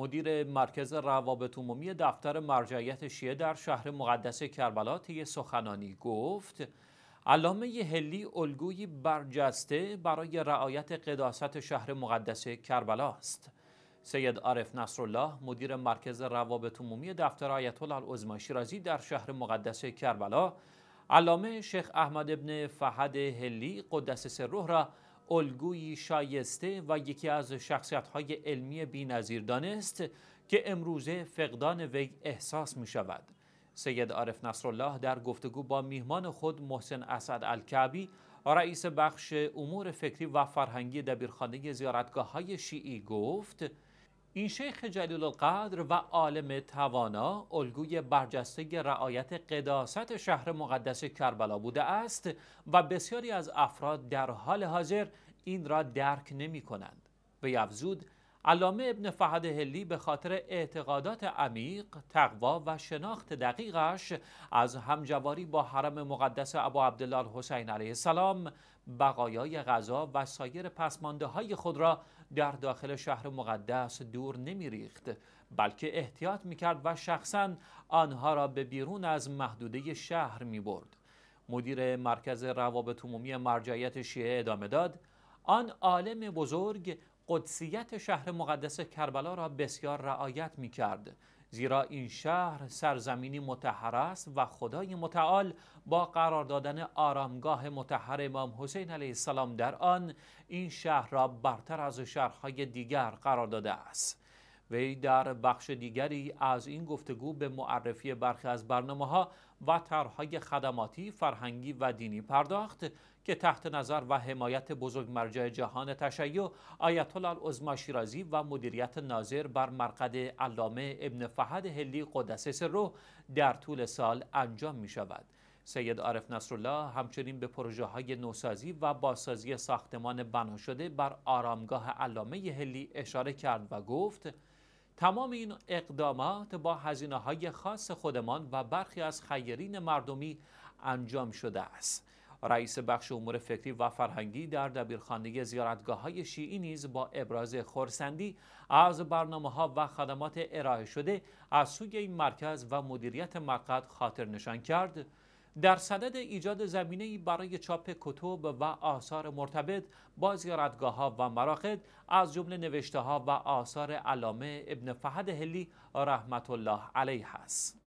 مدیر مرکز روابط عمومی دفتر مرجعیت شیعه در شهر مقدس کربلا طی سخنانی گفت علامه هلی الگوی برجسته برای رعایت قداست شهر مقدس کربلا است سید عارف نصرالله مدیر مرکز روابط عمومی دفتر آیت الله شیرازی در شهر مقدس کربلا علامه شیخ احمد ابن فهد هلی قدس سره را الگوی شایسته و یکی از شخصیت‌های علمی بی‌نظیر دانست که امروزه فقدان وی احساس می شود. سید عارف نصرالله در گفتگو با میهمان خود محسن اسد الکعبی رئیس بخش امور فکری و فرهنگی دبیرخانه زیارتگاه های شیعی گفت این شیخ جلیل القدر و عالم توانا الگوی برجسته رعایت قداست شهر مقدس کربلا بوده است و بسیاری از افراد در حال حاضر این را درک نمی کنند. به افزود علامه ابن فهد هلی به خاطر اعتقادات عمیق، تقوا و شناخت دقیقش از همجواری با حرم مقدس ابو عبدالله حسین علیه السلام بقایای غذا و سایر پسمانده های خود را در داخل شهر مقدس دور نمی ریخت بلکه احتیاط می کرد و شخصا آنها را به بیرون از محدوده شهر می برد. مدیر مرکز روابط عمومی مرجعیت شیعه ادامه داد آن عالم بزرگ قدسیت شهر مقدس کربلا را بسیار رعایت می کرد زیرا این شهر سرزمینی متحر است و خدای متعال با قرار دادن آرامگاه متحر امام حسین علیه السلام در آن این شهر را برتر از شهرهای دیگر قرار داده است وی در بخش دیگری از این گفتگو به معرفی برخی از برنامه ها و طرحهای خدماتی، فرهنگی و دینی پرداخت که تحت نظر و حمایت بزرگ مرجع جهان تشیع آیت الله شیرازی و مدیریت ناظر بر مرقد علامه ابن فهد هلی قدس سره در طول سال انجام می شود. سید عارف نصرالله همچنین به پروژه های نوسازی و بازسازی ساختمان بنا شده بر آرامگاه علامه هلی اشاره کرد و گفت تمام این اقدامات با هزینه های خاص خودمان و برخی از خیرین مردمی انجام شده است. رئیس بخش امور فکری و فرهنگی در دبیرخانه زیارتگاه های شیعی نیز با ابراز خورسندی از برنامه ها و خدمات ارائه شده از سوی این مرکز و مدیریت مقد خاطر نشان کرد در صدد ایجاد زمینه برای چاپ کتب و آثار مرتبط با زیارتگاه ها و مراقد از جمله نوشته ها و آثار علامه ابن فهد هلی رحمت الله علیه است.